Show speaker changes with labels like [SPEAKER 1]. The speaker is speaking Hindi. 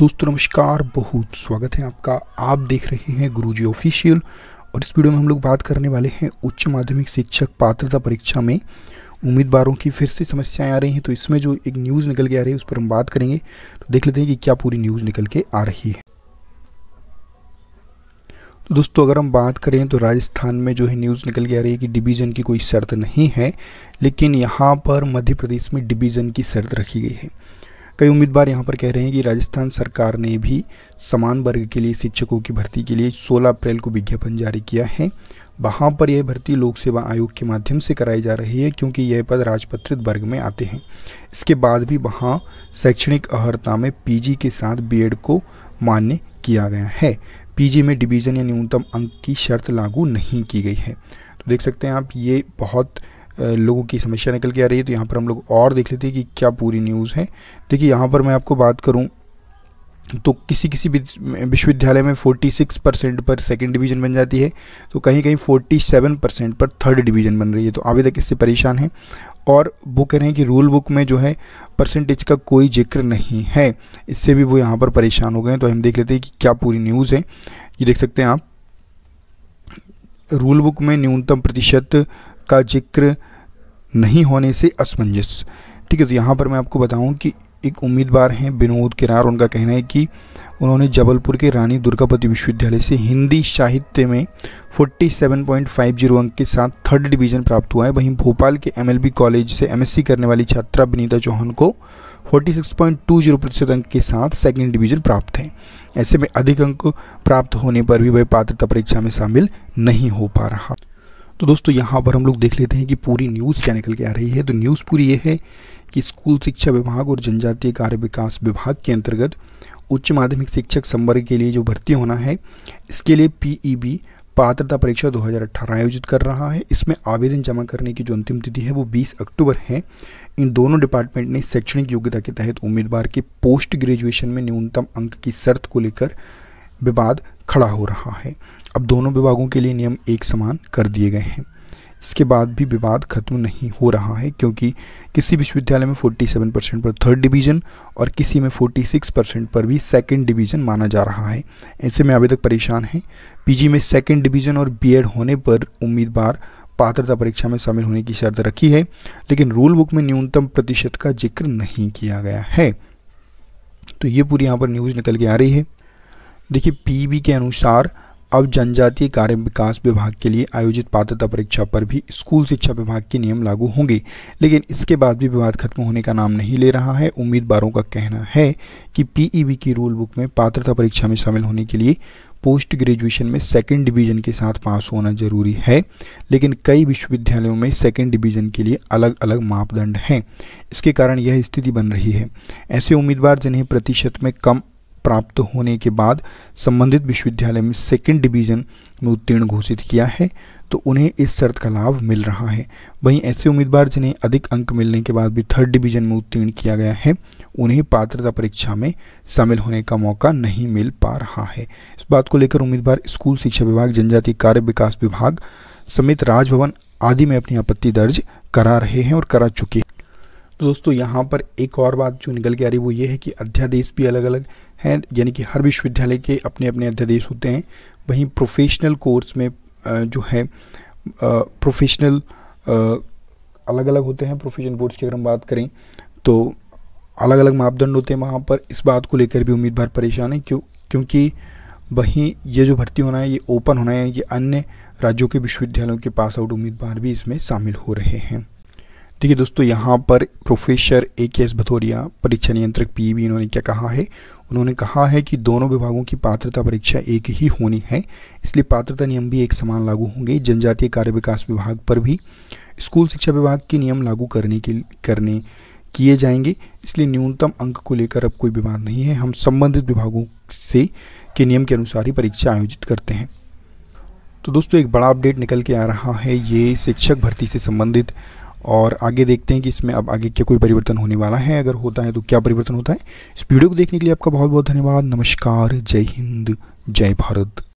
[SPEAKER 1] दोस्तों नमस्कार बहुत स्वागत है आपका आप देख रहे हैं गुरुजी ऑफिशियल और इस वीडियो में हम लोग बात करने वाले हैं उच्च माध्यमिक शिक्षक पात्रता परीक्षा में उम्मीदवारों की फिर से समस्याएं आ रही हैं तो इसमें जो एक न्यूज़ निकल के आ रही है उस पर हम बात करेंगे तो देख लेते हैं कि क्या पूरी न्यूज़ निकल के आ रही है तो दोस्तों अगर हम बात करें तो राजस्थान में जो है न्यूज़ निकल के आ रही है कि डिवीज़न की कोई शर्त नहीं है लेकिन यहाँ पर मध्य प्रदेश में डिवीज़न की शर्त रखी गई है कई उम्मीदवार यहाँ पर कह रहे हैं कि राजस्थान सरकार ने भी समान वर्ग के लिए शिक्षकों की भर्ती के लिए 16 अप्रैल को विज्ञापन जारी किया है वहाँ पर यह भर्ती लोक सेवा आयोग के माध्यम से कराई जा रही है क्योंकि यह पद राजपत्रित वर्ग में आते हैं इसके बाद भी वहाँ शैक्षणिक अहर्ता में पी के साथ बी को मान्य किया गया है पीजी में डिवीज़न या न्यूनतम अंक की शर्त लागू नहीं की गई है तो देख सकते हैं आप ये बहुत लोगों की समस्या निकल के आ रही है तो यहाँ पर हम लोग और देख लेते हैं कि क्या पूरी न्यूज़ है देखिए यहाँ पर मैं आपको बात करूँ तो किसी किसी विश्वविद्यालय में 46 परसेंट पर सेकेंड डिवीज़न बन जाती है तो कहीं कहीं 47 परसेंट पर थर्ड डिवीज़न बन रही है तो अभी तक इससे परेशान हैं और वो कह रहे हैं कि रूल बुक में जो है परसेंटेज का कोई जिक्र नहीं है इससे भी वो यहाँ पर परेशान हो गए हैं तो हम देख लेते हैं कि क्या पूरी न्यूज़ है ये देख सकते हैं आप रूल बुक में न्यूनतम प्रतिशत का जिक्र नहीं होने से असमंजस ठीक है तो यहाँ पर मैं आपको बताऊँ कि एक उम्मीदवार हैं विनोद किरार उनका कहना है कि उन्होंने जबलपुर के रानी दुर्गापति विश्वविद्यालय से हिंदी साहित्य में 47.50 अंक के साथ थर्ड डिवीजन प्राप्त हुआ है वहीं भोपाल के एमएलबी कॉलेज से एमएससी करने वाली छात्रा विनीता चौहान को 46.20 प्रतिशत अंक के साथ सेकंड डिवीजन प्राप्त है ऐसे में अधिक अंक प्राप्त होने पर भी वह पात्रता परीक्षा में शामिल नहीं हो पा रहा तो दोस्तों यहाँ पर हम लोग देख लेते हैं कि पूरी न्यूज़ क्या निकल के आ रही है तो न्यूज़ पूरी ये है कि स्कूल शिक्षा विभाग और जनजातीय कार्य विकास विभाग के अंतर्गत उच्च माध्यमिक शिक्षक संवर्ग के लिए जो भर्ती होना है इसके लिए पीईबी e पात्रता परीक्षा 2018 आयोजित कर रहा है इसमें आवेदन जमा करने की जो अंतिम तिथि है वो 20 अक्टूबर है इन दोनों डिपार्टमेंट ने शैक्षणिक योग्यता के तहत उम्मीदवार के पोस्ट ग्रेजुएशन में न्यूनतम अंक की शर्त को लेकर विवाद खड़ा हो रहा है अब दोनों विभागों के लिए नियम एक समान कर दिए गए हैं इसके बाद भी विवाद खत्म नहीं हो रहा है क्योंकि किसी विश्वविद्यालय में 47 परसेंट पर थर्ड डिवीजन और किसी में 46 परसेंट पर भी सेकंड डिवीजन माना जा रहा है ऐसे में अभी तक परेशान हैं पीजी में सेकंड डिवीजन और बीएड होने पर उम्मीदवार पात्रता परीक्षा में शामिल होने की शर्त रखी है लेकिन रूल बुक में न्यूनतम प्रतिशत का जिक्र नहीं किया गया है तो ये पूरी यहाँ पर न्यूज़ निकल के आ रही है देखिए पी e के अनुसार अब जनजातीय कार्य विकास विभाग के लिए आयोजित पात्रता परीक्षा पर भी स्कूल शिक्षा विभाग के नियम लागू होंगे लेकिन इसके बाद भी विवाद खत्म होने का नाम नहीं ले रहा है उम्मीदवारों का कहना है कि पीईबी की रूल बुक में पात्रता परीक्षा में शामिल होने के लिए पोस्ट ग्रेजुएशन में सेकेंड डिवीजन के साथ पास होना जरूरी है लेकिन कई विश्वविद्यालयों में सेकेंड डिवीजन के लिए अलग अलग मापदंड हैं इसके कारण यह स्थिति बन रही है ऐसे उम्मीदवार जिन्हें प्रतिशत में कम प्राप्त होने के बाद संबंधित विश्वविद्यालय में सेकंड डिवीजन में उत्तीर्ण घोषित किया है तो उन्हें इस शर्त का लाभ मिल रहा है वहीं ऐसे उम्मीदवार जिन्हें अधिक अंक मिलने के बाद भी थर्ड डिवीजन में उत्तीर्ण किया गया है उन्हें पात्रता परीक्षा में शामिल होने का मौका नहीं मिल पा रहा है इस बात को लेकर उम्मीदवार स्कूल शिक्षा विभाग जनजातीय कार्य विकास विभाग समेत राजभवन आदि में अपनी आपत्ति दर्ज करा रहे हैं और करा चुके हैं तो दोस्तों यहाँ पर एक और बात जो निकल के आ रही है वो ये है कि अध्यादेश भी अलग अलग हैं यानी कि हर विश्वविद्यालय के अपने अपने अध्यादेश होते हैं वहीं प्रोफेशनल कोर्स में जो है प्रोफेशनल अलग अलग होते हैं प्रोफेशनल कोर्स की अगर हम बात करें तो अलग अलग मापदंड होते हैं वहाँ पर इस बात को लेकर भी उम्मीदवार परेशान है क्यों क्योंकि वहीं ये जो भर्ती होना है ये ओपन होना है ये अन्य राज्यों के विश्वविद्यालयों के पास आउट उम्मीदवार भी इसमें शामिल हो रहे हैं ठीक है दोस्तों यहाँ पर प्रोफेसर ए के एस भथौरिया परीक्षा नियंत्रक भी e इन्होंने क्या कहा है उन्होंने कहा है कि दोनों विभागों की पात्रता परीक्षा एक ही होनी है इसलिए पात्रता नियम भी एक समान लागू होंगे जनजातीय कार्य विकास विभाग पर भी स्कूल शिक्षा विभाग के नियम लागू करने के करने किए जाएंगे इसलिए न्यूनतम अंक को लेकर अब कोई विवाद नहीं है हम संबंधित विभागों से के नियम के अनुसार ही परीक्षा आयोजित करते हैं तो दोस्तों एक बड़ा अपडेट निकल के आ रहा है ये शिक्षक भर्ती से संबंधित और आगे देखते हैं कि इसमें अब आगे क्या कोई परिवर्तन होने वाला है अगर होता है तो क्या परिवर्तन होता है इस वीडियो को देखने के लिए आपका बहुत बहुत धन्यवाद नमस्कार जय हिंद जय भारत